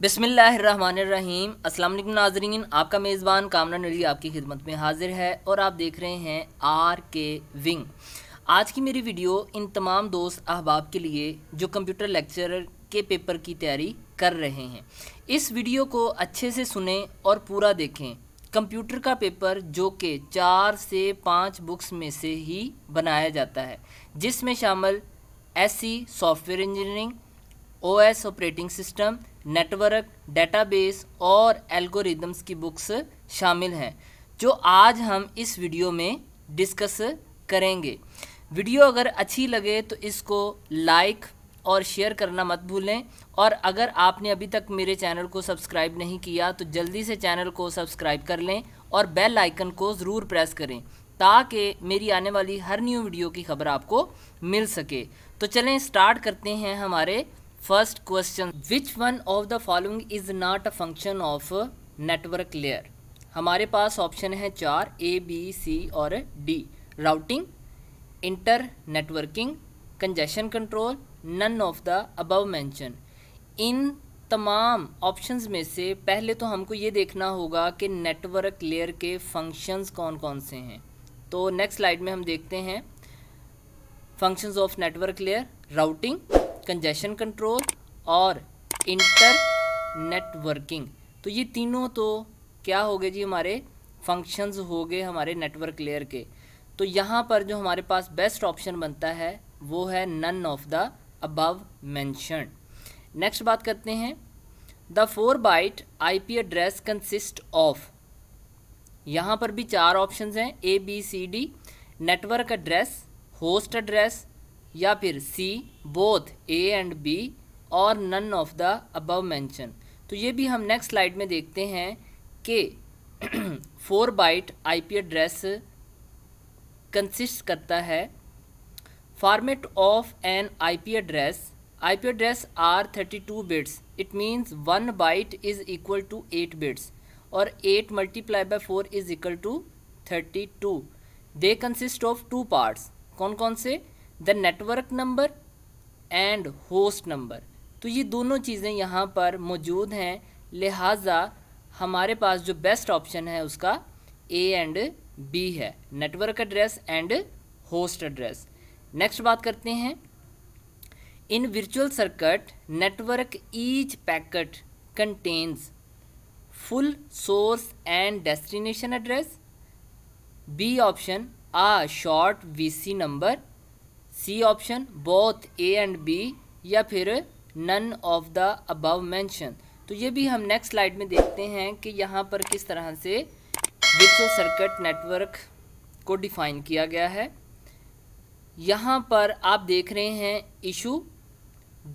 बिसमीम अस्सलाम नाजरीन आपका मेज़बान कामरान अली आपकी खिदमत में हाजिर है और आप देख रहे हैं आर के विंग आज की मेरी वीडियो इन तमाम दोस्त अहबाब के लिए जो कंप्यूटर लेक्चर के पेपर की तैयारी कर रहे हैं इस वीडियो को अच्छे से सुने और पूरा देखें कंप्यूटर का पेपर जो कि चार से पाँच बुक्स में से ही बनाया जाता है जिसमें शामिल SC software engineering OS operating system network database और एल्गोरिदम्स की बुक्स शामिल हैं जो आज हम इस वीडियो में डिस्कस करेंगे वीडियो अगर अच्छी लगे तो इसको लाइक और शेयर करना मत भूलें और अगर आपने अभी तक मेरे चैनल को सब्सक्राइब नहीं किया तो जल्दी से चैनल को सब्सक्राइब कर लें और बेल आइकन को ज़रूर प्रेस करें ताकि मेरी आने वाली हर न्यू वीडियो की खबर आपको मिल सके तो चलें स्टार्ट करते हैं हमारे first question which one of the following is not a function of network layer हमारे पास ऑप्शन है चार ए बी सी और D routing internetworking congestion control none of the above mention इन तमाम ऑप्शंस में से पहले तो हमको ये देखना होगा कि नेटवर्क लेयर के फंक्शंस कौन कौन से हैं तो नेक्स्ट स्लाइड में हम देखते हैं functions of network layer routing congestion control और इंटर नेटवर्किंग तो ये तीनों तो क्या हो गए जी हमारे फंक्शंस हो गए हमारे नेटवर्क लेयर के तो यहाँ पर जो हमारे पास बेस्ट ऑप्शन बनता है वो है none of the above mention next बात करते हैं the four byte IP address consist of यहाँ पर भी चार ऑप्शंस हैं A B C D network address host address या फिर C both A and B और none of the above mention तो ये भी हम नेक्स्ट स्लाइड में देखते हैं कि four byte IP address consist करता है format of an IP address IP address are thirty two bits it means one byte is equal to eight bits और eight multiply by four is equal to thirty two they consist of two parts कौन कौन से the network number and host number तो ये दोनों चीज़ें यहाँ पर मौजूद हैं लिहाजा हमारे पास जो बेस्ट ऑप्शन है उसका ए एंड बी है network address and host address next बात करते हैं in virtual circuit network each packet contains full source and destination address B option a short VC number C option both A and B या फिर none of the above mention तो ये भी हम next slide में देखते हैं कि यहाँ पर किस तरह से विश्व सर्किट नेटवर्क को डिफ़ाइन किया गया है यहाँ पर आप देख रहे हैं इशू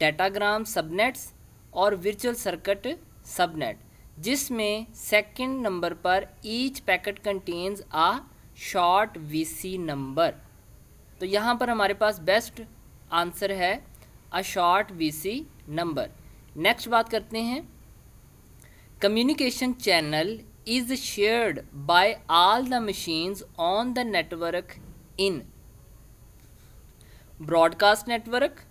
डाटाग्राम सबनेट्स और वर्चुअल सर्किट सबनेट जिसमें सेकंड नंबर पर each packet contains a short VC number तो यहाँ पर हमारे पास बेस्ट आंसर है a short C number next बात करते हैं communication channel is shared by all the machines on the network in broadcast network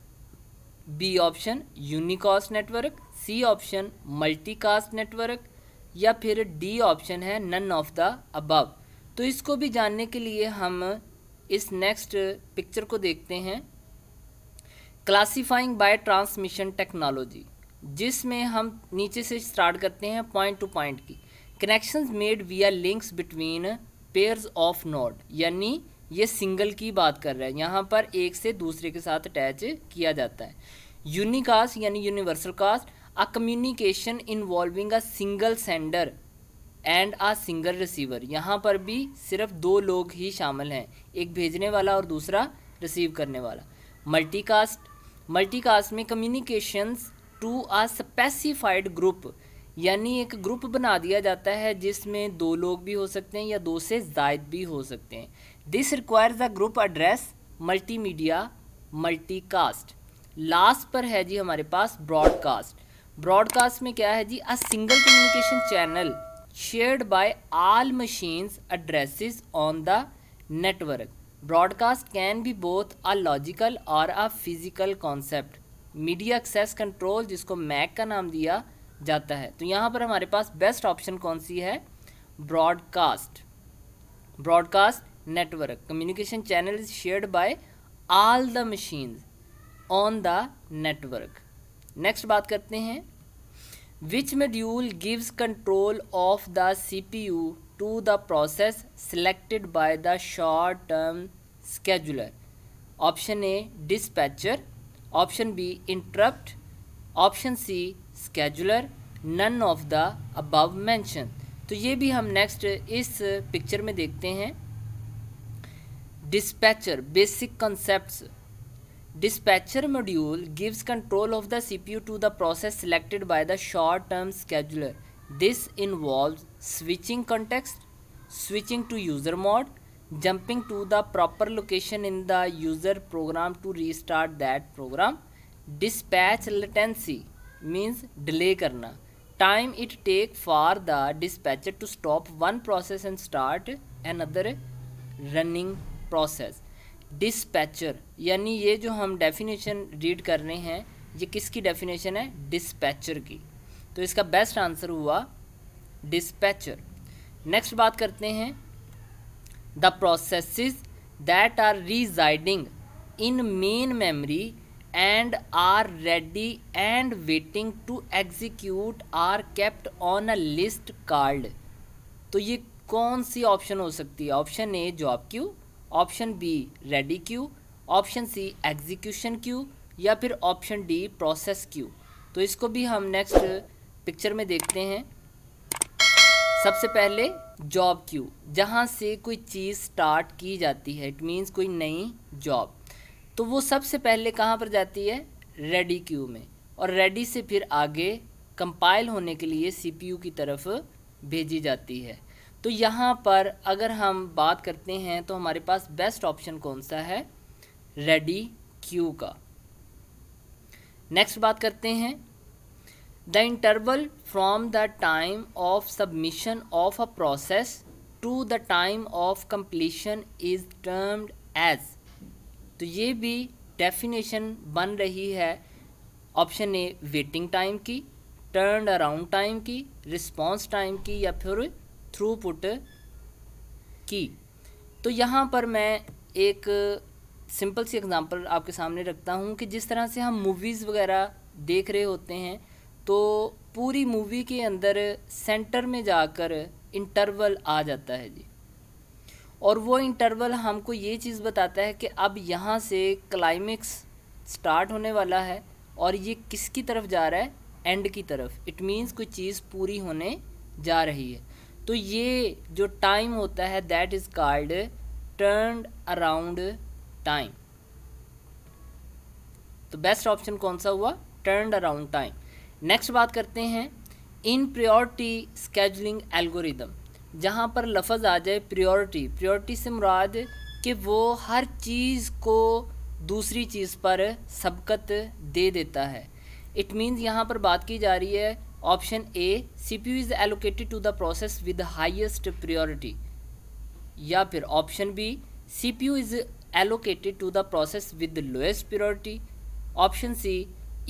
B option unicast network C option multicast network या फिर डी ऑप्शन है none of the above तो इसको भी जानने के लिए हम इस नेक्स्ट पिक्चर को देखते हैं क्लासीफाइंग बाय ट्रांसमिशन टेक्नोलॉजी जिसमें हम नीचे से स्टार्ट करते हैं पॉइंट टू पॉइंट की connection made are links between pairs of node यानी ये सिंगल की बात कर रहे हैं यहाँ पर एक से दूसरे के साथ अटैच किया जाता है यूनिकास्ट यानी universal cast a communication involving a single sender and a single receiver यहाँ पर भी सिर्फ दो लोग ही शामिल हैं एक भेजने वाला और दूसरा रिसीव करने वाला मल्टीकास्ट मल्टीकास्ट में communications to a specified group यानी एक ग्रुप बना दिया जाता है जिसमें दो लोग भी हो सकते हैं या दो से जायद भी हो सकते हैं this requires a group address multimedia multicast last पर है जी हमारे पास ब्रॉडकास्ट ब्रॉडकास्ट में क्या है जी a single communication channel shared by all machines addresses on the network. Broadcast can be both a logical और a physical concept media access control जिसको MAC का नाम दिया जाता है तो यहाँ पर हमारे पास बेस्ट ऑप्शन कौन सी है broadcast broadcast network communication channel is shared by all the machines on the network next बात करते हैं Which module gives control of the CPU to the process selected by the short term scheduler? Option A dispatcher, option B interrupt, option C scheduler, none of the above mentioned. तो ये भी हम next इस picture में देखते हैं dispatcher basic concepts Dispatcher module gives control of the CPU to the process selected by the short-term scheduler. This involves switching context, switching to user mode, jumping to the proper location in the user program to restart that program. Dispatch latency means delay karna. Time it take for the dispatcher to stop one process and start another running process. Dispatcher यानी ये जो हम definition read कर रहे हैं ये किसकी definition है डिस्पैचर की तो इसका बेस्ट आंसर हुआ डिस्पैचर नेक्स्ट बात करते हैं the processes that are residing in main memory and are ready and waiting to execute are kept on a list card तो ये कौन सी ऑप्शन हो सकती है option A job queue option B ready queue option C execution queue या फिर option D process Q तो इसको भी हम नेक्स्ट पिक्चर में देखते हैं सबसे पहले जॉब क्यू जहाँ से कोई चीज़ स्टार्ट की जाती है इट मीन्स कोई नई जॉब तो वो सबसे पहले कहाँ पर जाती है रेडी क्यू में और रेडी से फिर आगे कंपाइल होने के लिए सीपीयू की तरफ भेजी जाती है तो यहाँ पर अगर हम बात करते हैं तो हमारे पास बेस्ट ऑप्शन कौन सा है रेडी क्यू का नेक्स्ट बात करते हैं the interval from the time of submission of a process to the time of completion is termed as तो ये भी डेफिनेशन बन रही है ऑप्शन ए वेटिंग टाइम की टर्न अराउंड टाइम की रिस्पॉन्स टाइम की या फिर थ्रूपुट की तो यहाँ पर मैं एक सिंपल सी एग्ज़ाम्पल आपके सामने रखता हूँ कि जिस तरह से हम मूवीज़ वगैरह देख रहे होते हैं तो पूरी मूवी के अंदर सेंटर में जाकर इंटरवल आ जाता है जी और वो इंटरवल हमको ये चीज़ बताता है कि अब यहाँ से क्लाइमेक्स स्टार्ट होने वाला है और ये किसकी तरफ जा रहा है एंड की तरफ इट मींस कोई चीज़ पूरी होने जा रही है तो ये जो टाइम होता है that is called turn around time तो बेस्ट ऑप्शन कौन सा हुआ टर्न अराउंड टाइम नेक्स्ट बात करते हैं इन प्रियोरिटी स्केजलिंग एल्गोरिदम जहाँ पर लफज आ जाए प्रियोरिटी प्रियोरिटी से मुराद कि वो हर चीज़ को दूसरी चीज़ पर सबकत दे देता है इट मीन्स यहाँ पर बात की जा रही है option A C P U is allocated to the process with highest priority या फिर option B C P U is allocated to the process with lowest priority option C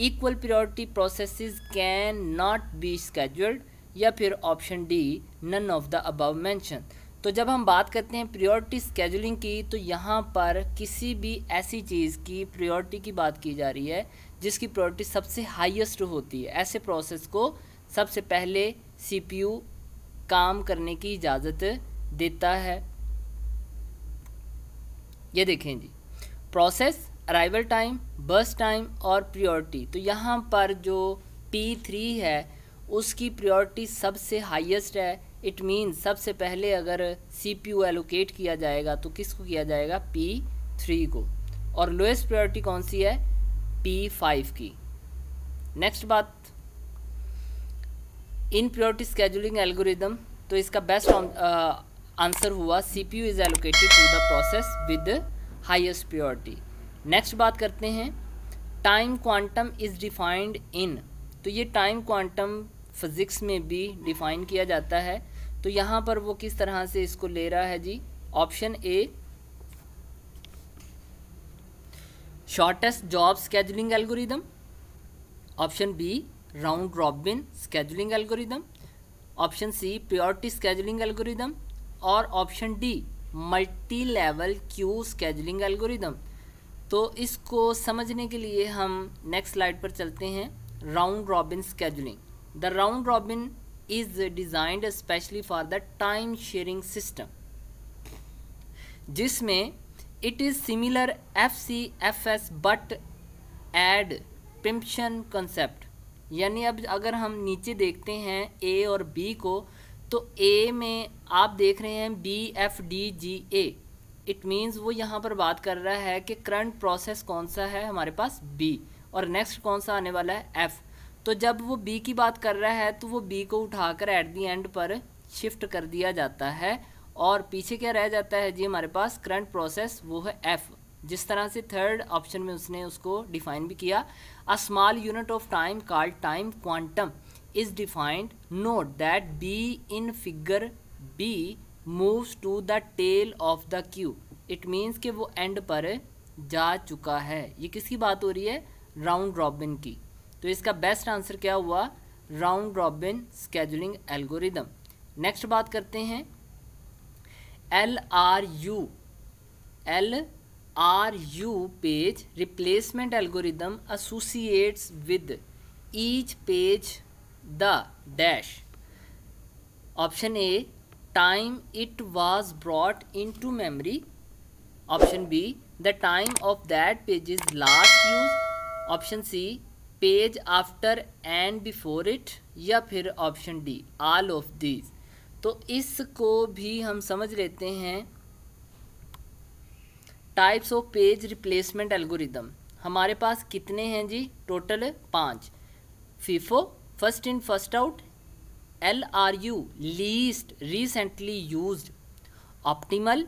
equal priority process can not be scheduled या फिर option D none of the above mention तो जब हम बात करते हैं प्रियोरिटी स्केजुलिंग की तो यहाँ पर किसी भी ऐसी चीज़ की प्रियोरिटी की बात की जा रही है जिसकी प्रायोरिटी सबसे हाईएस्ट होती है ऐसे प्रोसेस को सबसे पहले सीपीयू काम करने की इजाज़त देता है ये देखें जी process arrival time burst time और प्रियोरिटी तो यहाँ पर जो P3 है उसकी प्रियोरिटी सबसे हाईएस्ट है इट मीन सबसे पहले अगर सी पी यू एलोकेट किया जाएगा तो किसको किया जाएगा पी थ्री को और लोएस्ट प्रायोरिटी कौन सी है पी फाइव की नेक्स्ट बात इन प्रियोरिटी स्केजुलिंग एल्गोरिदम तो इसका बेस्ट आंसर uh, हुआ C P U is allocated to the process with highest priority next बात करते हैं time quantum is defined in तो ये टाइम क्वांटम फिज़िक्स में भी डिफाइन किया जाता है तो यहाँ पर वो किस तरह से इसको ले रहा है जी option A shortest job scheduling algorithm option B round robin scheduling algorithm option C priority scheduling algorithm और option D multi level queue scheduling algorithm तो इसको समझने के लिए हम नेक्स्ट स्लाइड पर चलते हैं round robin scheduling the round robin is designed specially for the time sharing system जिसमें it is similar F C F S but add preemption concept यानी अब अगर हम नीचे देखते हैं ए और बी को तो ए में आप देख रहे हैं B F D G A it means वो यहाँ पर बात कर रहा है कि करंट प्रोसेस कौन सा है हमारे पास बी और नेक्स्ट कौन सा आने वाला है एफ़ तो जब वो बी की बात कर रहा है तो वो बी को उठाकर एट दी एंड पर शिफ्ट कर दिया जाता है और पीछे क्या रह जाता है जी हमारे पास करंट प्रोसेस वो है एफ़ जिस तरह से थर्ड ऑप्शन में उसने उसको डिफाइन भी किया a small unit of time called time quantum is defined note that B in figure B moves to the tail of the queue it means कि वो एंड पर जा चुका है ये किसकी बात हो रही है राउंड रॉबिन की तो इसका बेस्ट आंसर क्या हुआ round robin scheduling algorithm next बात करते हैं L R U L R U page replacement algorithm associates with each page the dash option A time it was brought in to memory option B the time of that page is last use option C page after and before it या फिर option D all of these तो इसको भी हम समझ लेते हैं types of page replacement algorithm हमारे पास कितने हैं जी टोटल पाँच FIFO first in first out L R U least recently use optimal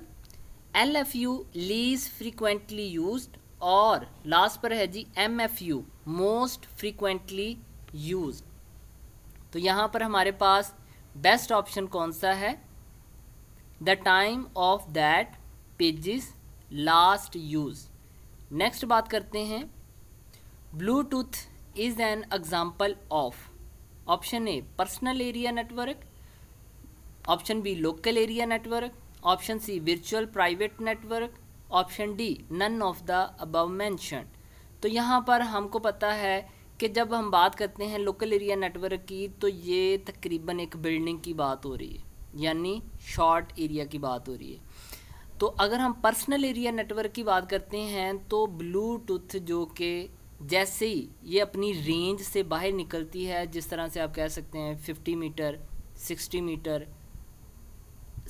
L F U least frequently use और लास्ट पर है जी M F U most frequently use तो यहाँ पर हमारे पास बेस्ट ऑप्शन कौन सा है the time of that page is last use next बात करते हैं Bluetooth is an example of option A personal area network option B local area network option C virtual private network option D none of the above mention तो यहाँ पर हमको पता है कि जब हम बात करते हैं लोकल एरिया नेटवर्क की तो ये तकरीबन एक बिल्डिंग की बात हो रही है यानी शॉर्ट एरिया की बात हो रही है तो अगर हम पर्सनल एरिया नेटवर्क की बात करते हैं तो ब्लूटूथ जो कि जैसे ही ये अपनी रेंज से बाहर निकलती है जिस तरह से आप कह सकते हैं fifty meter sixty meter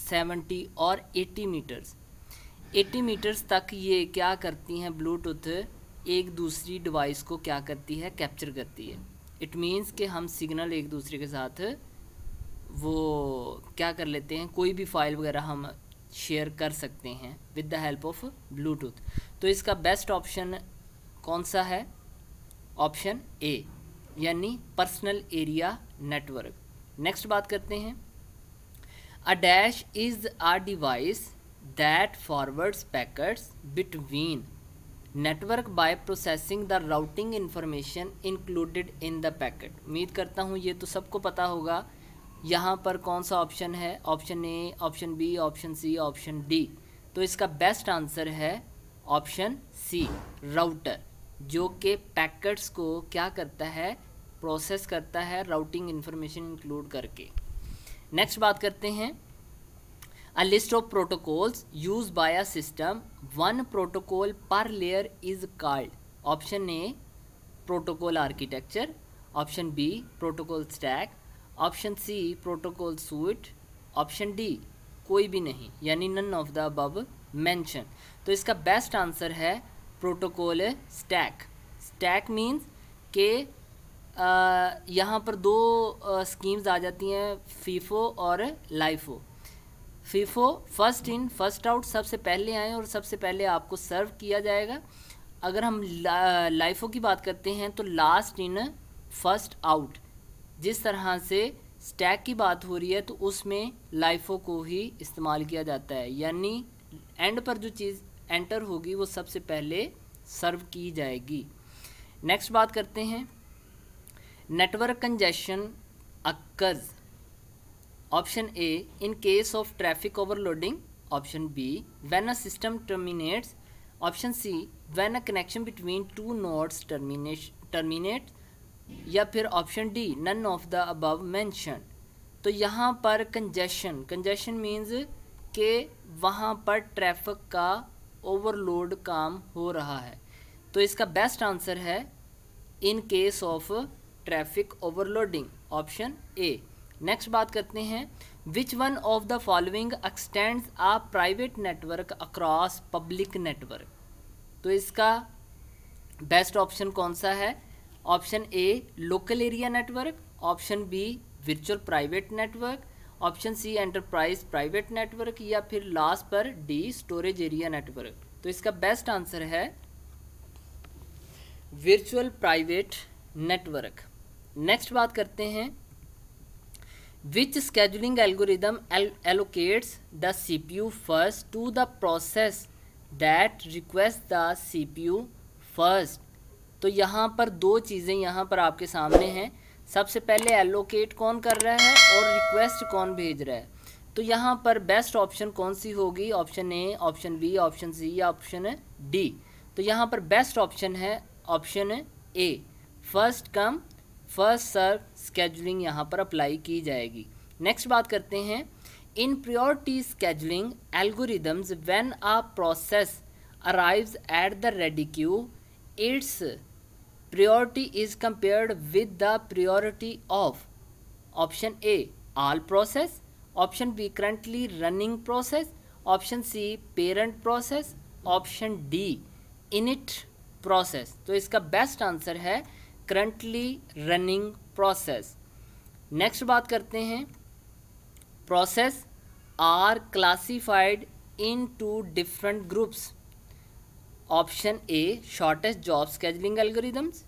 seventy और एटी मीटर्स 80 मीटर्स तक ये क्या करती हैं ब्लूटूथ एक दूसरी डिवाइस को क्या करती है कैप्चर करती है इट मीन्स कि हम सिग्नल एक दूसरे के साथ वो क्या कर लेते हैं कोई भी फाइल वगैरह हम शेयर कर सकते हैं with the help of Bluetooth तो इसका बेस्ट ऑप्शन कौन सा है ऑप्शन ए यानी पर्सनल एरिया नेटवर्क नेक्स्ट बात करते हैं a dash is a device that forwards packets between network by processing the routing information included in the packet उम्मीद करता हूँ ये तो सबको पता होगा यहाँ पर कौन सा ऑप्शन है option A option B option C option D तो इसका बेस्ट आंसर है ऑप्शन सी राउटर जो कि पैकेट्स को क्या करता है प्रोसेस करता है राउटिंग इन्फॉर्मेशन इंक्लूड करके नेक्स्ट बात करते हैं a list of protocols use by a system one protocol पर layer is called option A protocol architecture option B protocol stack option C protocol suite option D कोई भी नहीं यानी none of the above mention तो इसका best answer है protocol stack stack means के यहाँ पर दो स्कीम्स आ जाती हैं फीफो और LIFO FIFO first in first out सबसे पहले आए और सबसे पहले आपको सर्व किया जाएगा अगर हम ला, लाइफो की बात करते हैं तो लास्ट इन फर्स्ट आउट जिस तरह से स्टैक की बात हो रही है तो उसमें लाइफों को ही इस्तेमाल किया जाता है यानी एंड पर जो चीज़ एंटर होगी वो सबसे पहले सर्व की जाएगी नेक्स्ट बात करते हैं network congestion occurs option A in case of traffic overloading option B when a system terminates option C when a connection between two nodes terminate terminates या फिर option D none of the above mention तो यहाँ पर congestion congestion means के वहाँ पर traffic का overload काम हो रहा है तो इसका बेस्ट आंसर है in case of traffic overloading option A next बात करते हैं which one of the following extends a private network across public network तो इसका बेस्ट ऑप्शन कौन सा है option A local area network option B virtual private network option C enterprise private network या फिर लास्ट पर डी स्टोरेज एरिया नेटवर्क तो इसका बेस्ट आंसर है वर्चुअल प्राइवेट नेटवर्क नेक्स्ट बात करते हैं allocates the C P U first to the process the request the C P U first तो यहाँ पर दो चीज़ें यहाँ पर आपके सामने हैं सबसे पहले एलोकेट कौन कर रहा है और रिक्वेस्ट कौन भेज रहा है तो यहाँ पर बेस्ट ऑप्शन कौन सी होगी option A option B option C या ऑप्शन डी तो यहाँ पर बेस्ट ऑप्शन है option A first come first serve scheduling यहाँ पर अप्लाई की जाएगी नेक्स्ट बात करते हैं in priority scheduling algorithms when a process arrives at the ready queue its priority is compared with the priority of option a all process option b currently running process option c parent process option d init process तो इसका best answer है currently running process next बात करते हैं process are classified into different groups option A shortest job scheduling algorithms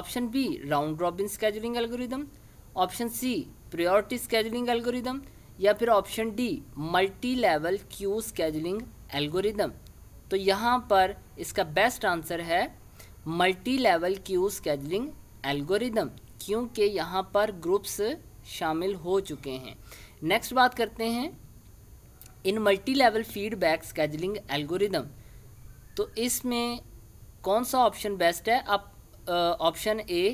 option B round robin scheduling algorithm option C priority scheduling algorithm या फिर option D multi level queue scheduling algorithm तो यहाँ पर इसका best answer है multi level queue scheduling algorithm क्योंकि यहाँ पर ग्रुप्स शामिल हो चुके हैं नेक्स्ट बात करते हैं in multi level feedback scheduling algorithm तो इसमें कौन सा ऑप्शन बेस्ट है आप option A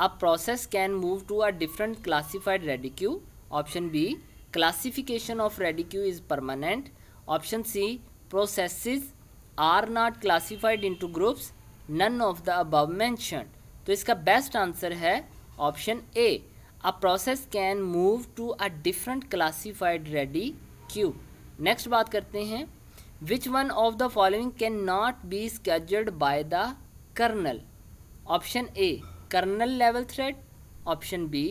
a process can move to a different classified ready queue option B classification of ready queue is permanent option C processes are not classified to groups none of the above mention तो इसका best answer है option A a process can move to a different classified ready queue next बात करते हैं which one of the following can not be scheduled by the kernel option A kernel level thread option B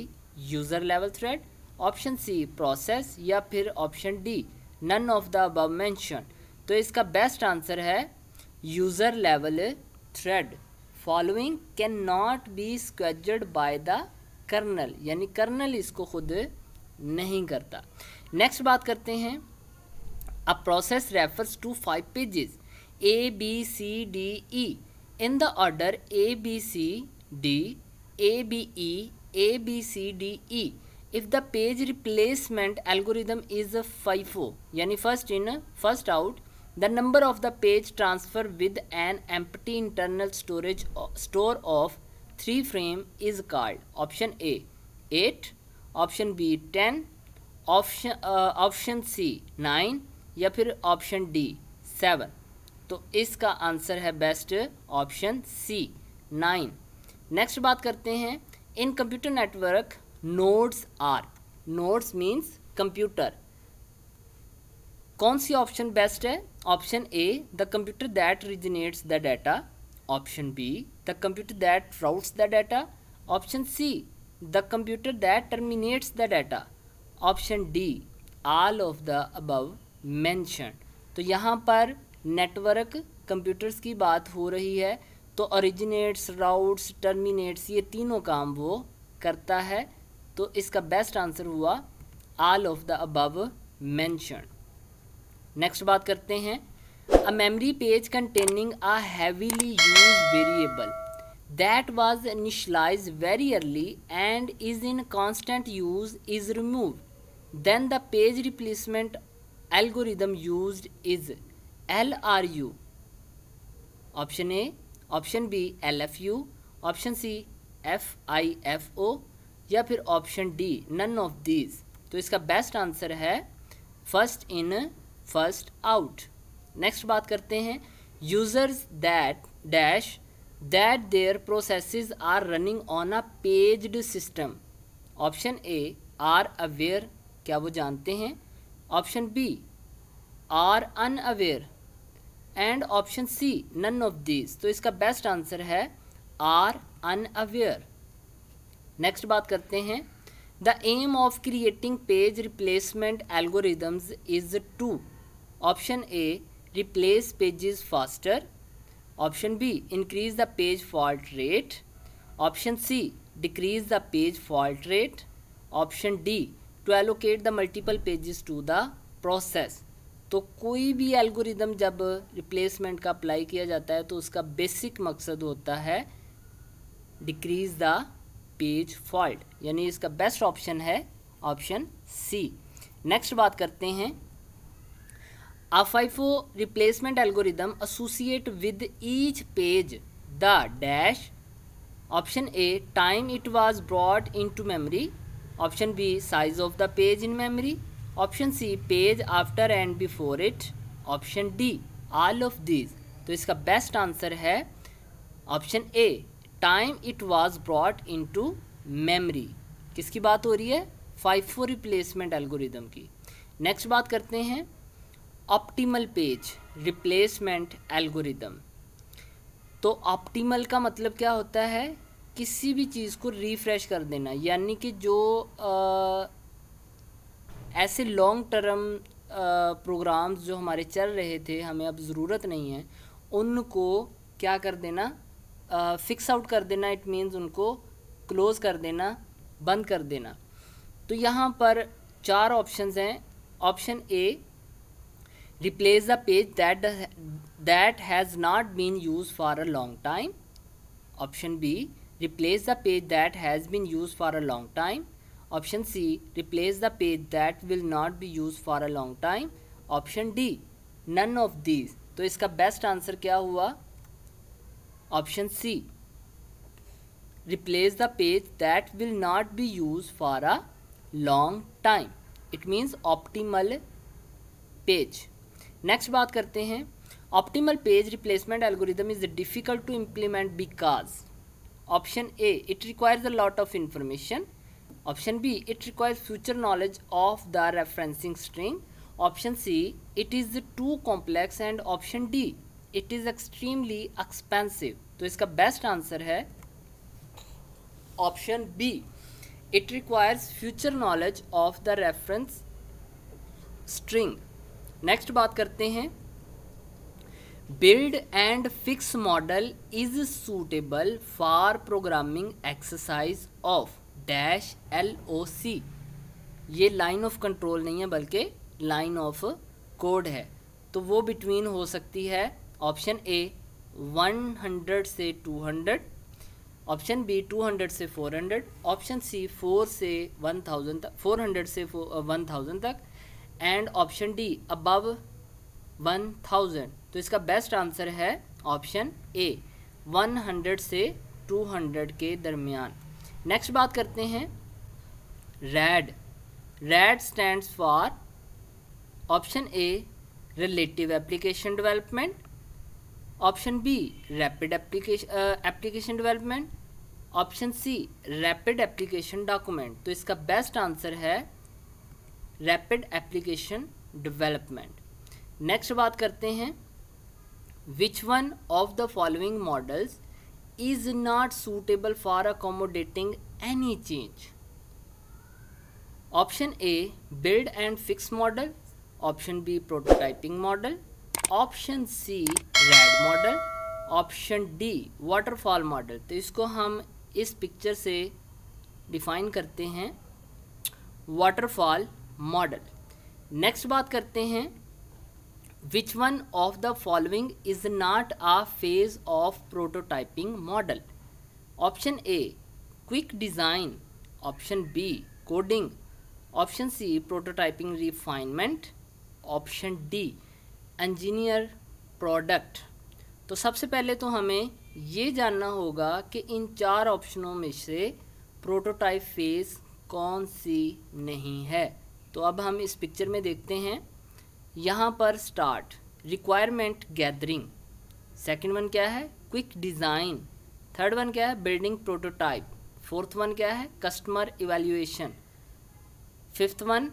user level thread option C process या फिर option D none of the above mention तो इसका best answer है user level thread following can not be scheduled by the kernel यानी kernel इसको खुद नहीं करता नेक्स्ट बात करते हैं A process refers to five pages A, B, C, D, E. In the order A, B, C, D, A, B, E, A, B, C, D, E. If the page replacement algorithm is a FIFO, yani first in, first out, the number of the page transfer with an empty internal storage store of 3 frame is called option A 8, option B 10, option, uh, option C 9 या फिर option D seven तो इसका answer है best option C nine next बात करते हैं in computer network nodes are nodes means computer कौन सी ऑप्शन बेस्ट है option A the computer that originates the data option B the computer that routes the data option C the computer that terminates the data option D all of the above mention तो यहाँ पर network computers की बात हो रही है तो originates routes terminates ये तीनों काम वो करता है तो इसका बेस्ट आंसर हुआ all of the above mention next बात करते हैं a memory page containing a heavily use variable that was initialised very early and is in constant use is remove then the page replacement algorithm use is L R U option A option B L F U option C F I F O या फिर option D none of these तो इसका best answer है first in first out next बात करते हैं users that dash that their processes are running on a paged system option A are aware क्या वो जानते हैं option B are unaware and option C none of these तो इसका best answer है आर अनअवेयर नेक्स्ट बात करते हैं the aim of creating page replacement algorithms is to option A replace pages faster option B increase the page fault rate option C decrease the page fault rate option D to allocate the multiple pages to the process तो कोई भी algorithm जब replacement का apply किया जाता है तो उसका बेसिक मकसद होता है डिक्रीज द पेज फॉल्ट यानी इसका बेस्ट ऑप्शन है ऑप्शन सी नेक्स्ट बात करते हैं a FIFO replacement algorithm associate with each page the dash option A time it was brought into memory option B size of the page in memory option C page after and before it option D all of these तो इसका best answer है option A time it was brought in to memory किसकी बात हो रही है five four replacement algorithm की next बात करते हैं ऑप्टिमल पेज रिप्लेसमेंट एल्गोरिदम तो ऑप्टिमल का मतलब क्या होता है किसी भी चीज़ को रिफ़्रेश कर देना यानी कि जो आ, ऐसे लॉन्ग टर्म प्रोग्राम्स जो हमारे चल रहे थे हमें अब ज़रूरत नहीं है उनको क्या कर देना फिक्स आउट कर देना इट मीन्स उनको क्लोज़ कर देना बंद कर देना तो यहाँ पर चार ऑप्शंस हैं option A replace the page that that has not been use for a long time option B Replace the page that has been used for a long time. Option C. Replace the page that will not be used for a long time. Option D. None of these. तो इसका best answer क्या हुआ option C replace the page that will not be use for a long time it means optimal page next बात करते हैं optimal page replacement algorithm is difficult to implement because option A it requires a lot of information option B it requires future knowledge of the referencing string option C it is too complex and option D it is extremely expensive तो इसका best answer है option B it requires future knowledge of the reference string next बात करते हैं build and fix model is suitable for programming exercise of dash LOC ये line of control नहीं है बल्कि लाइन ऑफ कोड है तो वो बिटवीन हो सकती है ऑप्शन ए 100 से 200 ऑप्शन बी 200 से 400 ऑप्शन सी 4 से 1000 तक 400 से 1000 uh, तक and option D above one thousand तो इसका बेस्ट आंसर है ऑप्शन ए वन हंड्रेड से टू हंड्रेड के दरमियान नेक्स्ट बात करते हैं RAD RAD stand for option A relative application development option B rapid application application development option C rapid application document तो इसका बेस्ट आंसर है रैपिड एप्लीकेशन डेवलपमेंट नेक्स्ट बात करते हैं which one of the following models is not suitable for accommodating any change option A build and fix model option B prototyping model option C RAD model option D waterfall model तो इसको हम इस picture से define करते हैं waterfall model next बात करते हैं which one of the following is not a phase of prototyping model option A quick design option B coding option C prototyping refinement option D engineer product तो सबसे पहले तो हमें ये जानना होगा कि इन चार ऑप्शनों में से प्रोटोटाइप फेज़ कौन सी नहीं है तो अब हम इस पिक्चर में देखते हैं यहाँ पर start requirement gathering second one क्या है क्विक डिज़ाइन थर्ड वन क्या है बिल्डिंग प्रोटोटाइप फोर्थ वन क्या है customer evaluation fifth one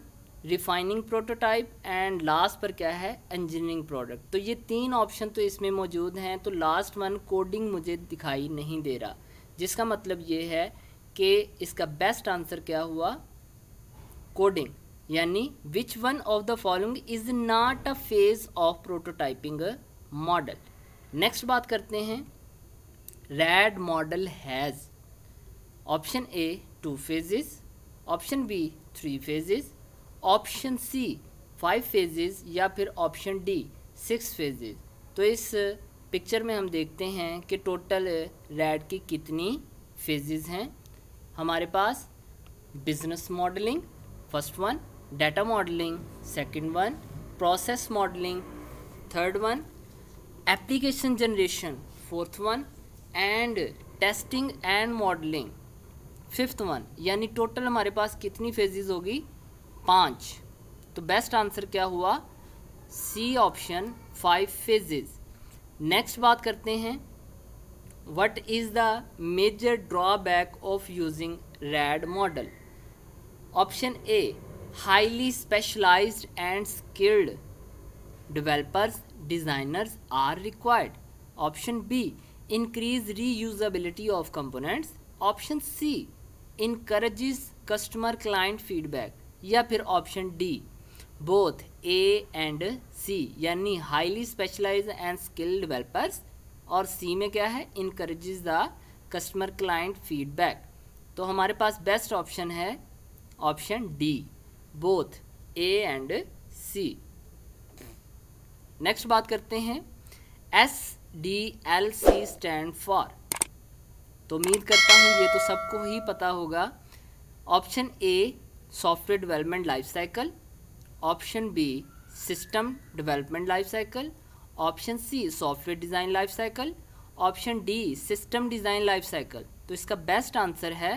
refining prototype and last पर क्या है इंजीनियरिंग प्रोडक्ट तो ये तीन ऑप्शन तो इसमें मौजूद हैं तो लास्ट वन कोडिंग मुझे दिखाई नहीं दे रहा जिसका मतलब ये है कि इसका बेस्ट आंसर क्या हुआ कोडिंग यानी which one of the following is not a phase of prototyping model next बात करते हैं RAD model has option A two phases option B three phases option C five phases या फिर option D six phases तो इस picture में हम देखते हैं कि टोटल रैड की कितनी फेजेस हैं हमारे पास business modelling first one data modelling second one process modelling third one application generation fourth one and testing and modelling fifth one यानी टोटल हमारे पास कितनी फेजेस होगी पाँच तो बेस्ट आंसर क्या हुआ C option five phases next बात करते हैं what is the major drawback of using RAD model option A highly specialize and skilled developers designers are required option B increase reusability of components option C encourage customer client feedback या फिर option D both A and C यानी highly specialize and skilled developers और C में क्या है encourage the customer client feedback तो हमारे पास बेस्ट ऑप्शन है option D both A and C next बात करते हैं S D L C stand for तो उम्मीद करता हूँ ये तो सबको ही पता होगा option A software development life cycle option B system development life cycle option C software design life cycle option D system design life cycle तो इसका बेस्ट आंसर है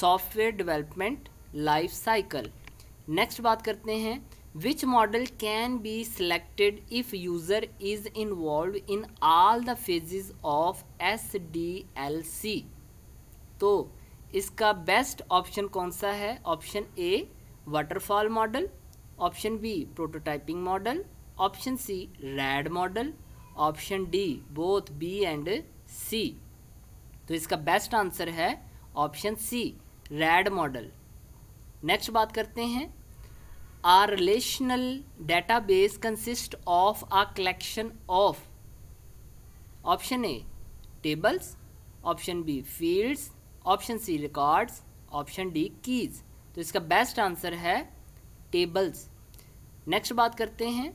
software development life cycle next बात करते हैं which model can be selected if user is involve in all the phases of S D L C तो इसका best option कौन सा है option A waterfall model option B prototyping model option C RAD model option D both B and C तो इसका best answer है option C RAD model next बात करते हैं are relational base consist of a collection of option A tables option B fields option C records option D keys तो इसका best answer है tables next बात करते हैं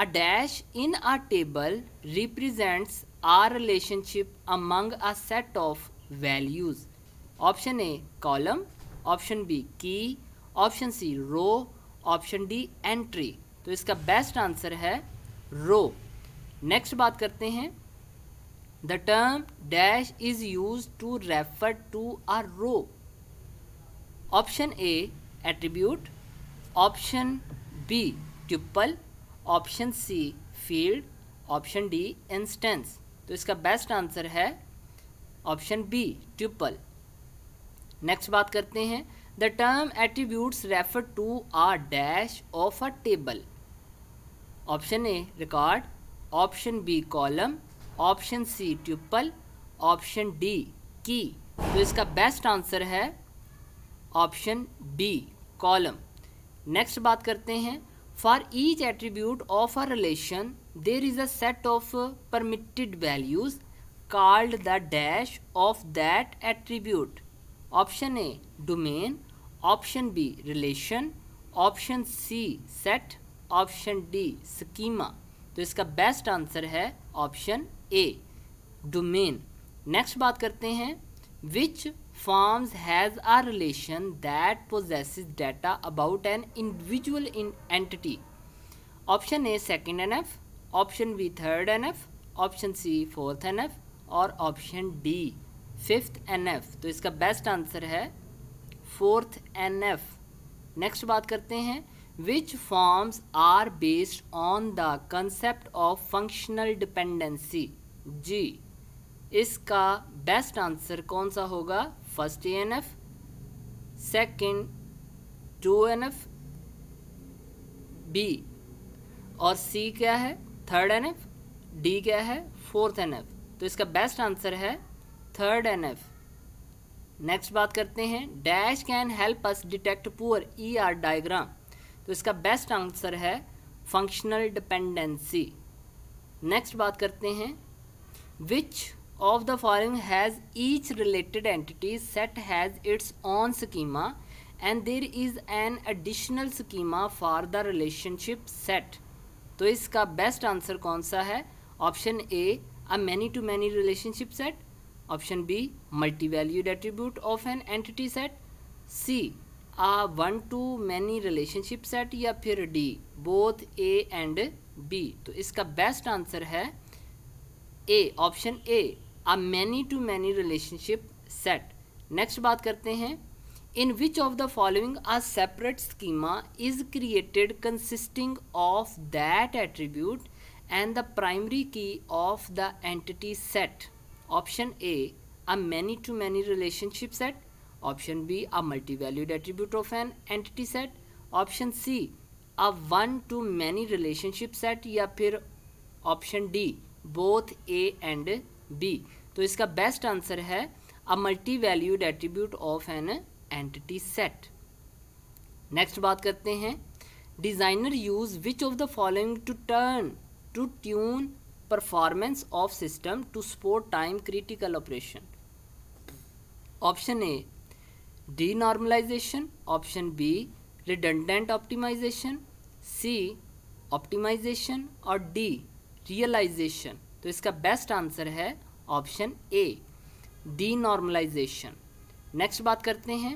a dash in a table represents a relationship among a set of values option A column option B key option C row option D entry तो इसका best answer है रो next बात करते हैं the term dash is use to refer to a row option A attribute option B tuple option C field option D instance तो इसका best answer है option B tuple next बात करते हैं the term attribute refer to a dash of a table option A record option B column option C tuple option D key तो इसका best answer है option B column next बात करते हैं for each attribute of a relation there is a set of permitted values called the dash of that attribute option A domain option B relation option C set option D schema तो इसका best answer है option A domain next बात करते हैं which forms has a relation that possess data about an individual in entity option A second N F option B third N F option C fourth N F और option D fifth N F तो इसका best answer है fourth N F next बात करते हैं which forms are based on the concept of functional dependency जी इसका best answer कौन सा होगा first A N F second two N F B और सी क्या है थर्ड एन एफ डी क्या है फोर्थ एन एफ तो इसका बेस्ट आंसर है थर्ड एन एफ नेक्स्ट बात करते हैं dash can help us detect poor E R diagram तो इसका बेस्ट आंसर है फंक्शनल डिपेंडेंसी नेक्स्ट बात करते हैं which of the following has each related entity set has its own schema and there is an additional schema for the relationship set तो इसका best answer कौन सा है option A a many to many relationship set option B multi valued attribute of an entity set C a one to many relationship set या फिर D both A and B तो इसका best answer है A option A a many to many relationship set next बात करते हैं in which of the following a separate schema is created consisting of that attribute and the primary key of the entity set option A a many to many relationship set option B a multi valued attribute of an entity set option C a one to many relationship set या फिर option D both A and B तो इसका best answer है a multi valued attribute of an entity set next बात करते हैं designer use which of the following to turn to tune performance of system to support time critical operation option A denormalisation option B redundant optimisation C optimisation और D realisation तो इसका best answer है option A denormalisation next बात करते हैं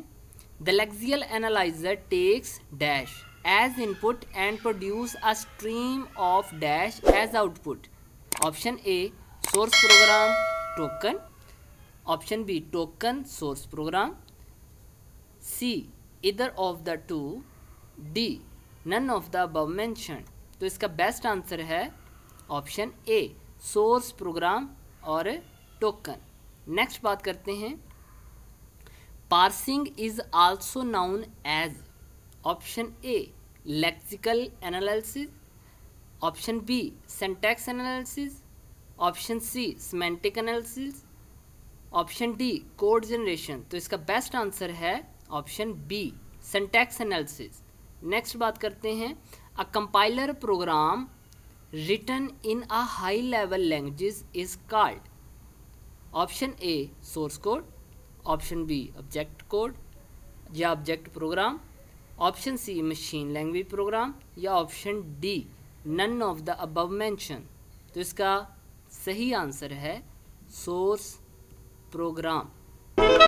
the lexical analyser takes dash as input and produce a stream of dash as output option A source program token option B token source program C either of the two D none of the above mention तो इसका best answer है option A source program और token next बात करते हैं parsing is also known as option A lexical analysis option B syntax analysis option C semantic analysis option D code generation तो इसका best answer है option B syntax analysis next बात करते हैं a compiler program written in a high level language is called option A source code option B object code या object program option C machine language program या option D none of the above mention तो इसका सही answer है source program